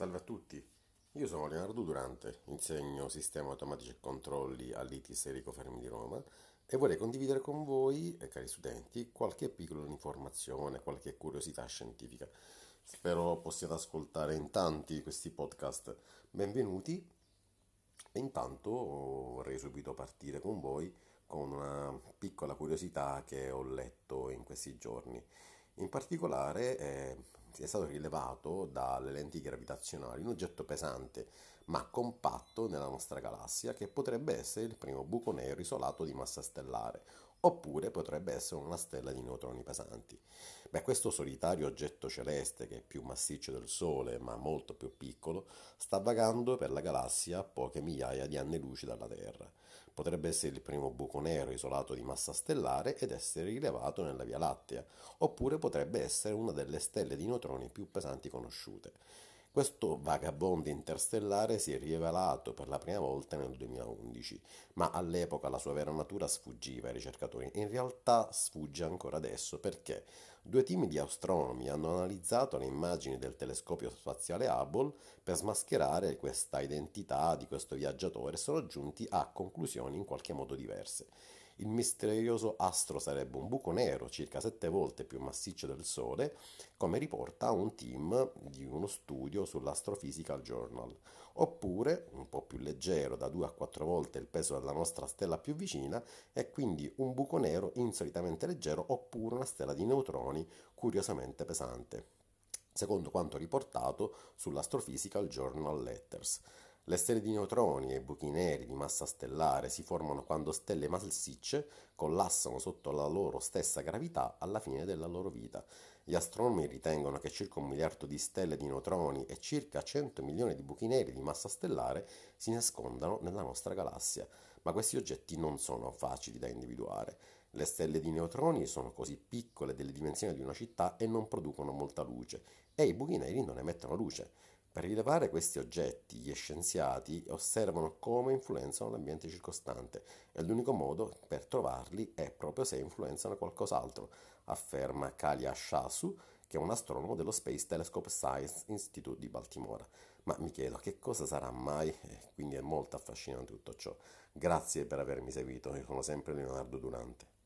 Salve a tutti, io sono Leonardo Durante, insegno Sistema Automatici e Controlli all'ITIS Enrico Fermi di Roma e vorrei condividere con voi, eh, cari studenti, qualche piccola informazione, qualche curiosità scientifica. Spero possiate ascoltare in tanti questi podcast. Benvenuti e intanto vorrei subito partire con voi con una piccola curiosità che ho letto in questi giorni. In particolare eh, è stato rilevato dalle lenti gravitazionali un oggetto pesante ma compatto nella nostra galassia che potrebbe essere il primo buco nero isolato di massa stellare, oppure potrebbe essere una stella di neutroni pesanti. Beh, questo solitario oggetto celeste, che è più massiccio del Sole ma molto più piccolo, sta vagando per la galassia a poche migliaia di anni luce dalla Terra. Potrebbe essere il primo buco nero isolato di massa stellare ed essere rilevato nella Via Lattea, oppure potrebbe essere una delle stelle di neutroni più pesanti conosciute. Questo vagabondo interstellare si è rivelato per la prima volta nel 2011, ma all'epoca la sua vera natura sfuggiva ai ricercatori. In realtà sfugge ancora adesso perché due team di astronomi hanno analizzato le immagini del telescopio spaziale Hubble per smascherare questa identità di questo viaggiatore e sono giunti a conclusioni in qualche modo diverse. Il misterioso astro sarebbe un buco nero circa sette volte più massiccio del Sole, come riporta un team di uno studio sull'Astrophysical Journal, oppure, un po' più leggero, da 2 a 4 volte il peso della nostra stella più vicina, è quindi un buco nero insolitamente leggero oppure una stella di neutroni curiosamente pesante secondo quanto riportato sull'Astrophysical Journal Letters. Le stelle di neutroni e i buchi neri di massa stellare si formano quando stelle massicce collassano sotto la loro stessa gravità alla fine della loro vita. Gli astronomi ritengono che circa un miliardo di stelle di neutroni e circa 100 milioni di buchi neri di massa stellare si nascondano nella nostra galassia, ma questi oggetti non sono facili da individuare. Le stelle di neutroni sono così piccole delle dimensioni di una città e non producono molta luce, e i buchi neri non emettono luce. Per rilevare questi oggetti gli scienziati osservano come influenzano l'ambiente circostante e l'unico modo per trovarli è proprio se influenzano qualcos'altro, afferma Kalia Shasu, che è un astronomo dello Space Telescope Science Institute di Baltimora. Ma mi chiedo che cosa sarà mai, eh, quindi è molto affascinante tutto ciò. Grazie per avermi seguito, io sono sempre Leonardo Durante.